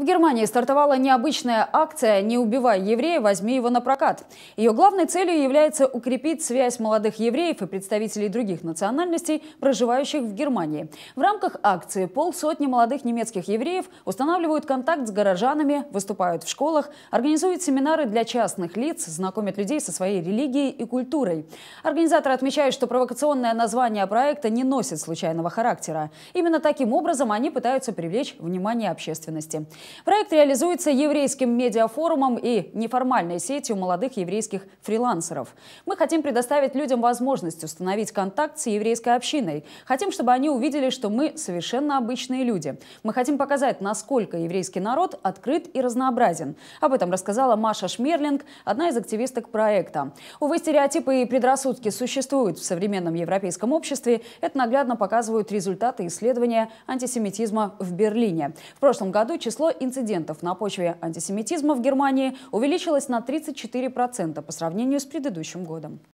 В Германии стартовала необычная акция «Не убивай еврея, возьми его на прокат». Ее главной целью является укрепить связь молодых евреев и представителей других национальностей, проживающих в Германии. В рамках акции полсотни молодых немецких евреев устанавливают контакт с горожанами, выступают в школах, организуют семинары для частных лиц, знакомят людей со своей религией и культурой. Организаторы отмечают, что провокационное название проекта не носит случайного характера. Именно таким образом они пытаются привлечь внимание общественности. Проект реализуется еврейским медиафорумом и неформальной сетью молодых еврейских фрилансеров. Мы хотим предоставить людям возможность установить контакт с еврейской общиной. Хотим, чтобы они увидели, что мы совершенно обычные люди. Мы хотим показать, насколько еврейский народ открыт и разнообразен. Об этом рассказала Маша Шмерлинг, одна из активисток проекта. Увы, стереотипы и предрассудки существуют в современном европейском обществе. Это наглядно показывают результаты исследования антисемитизма в Берлине. В прошлом году число инцидентов на почве антисемитизма в Германии увеличилось на 34% по сравнению с предыдущим годом.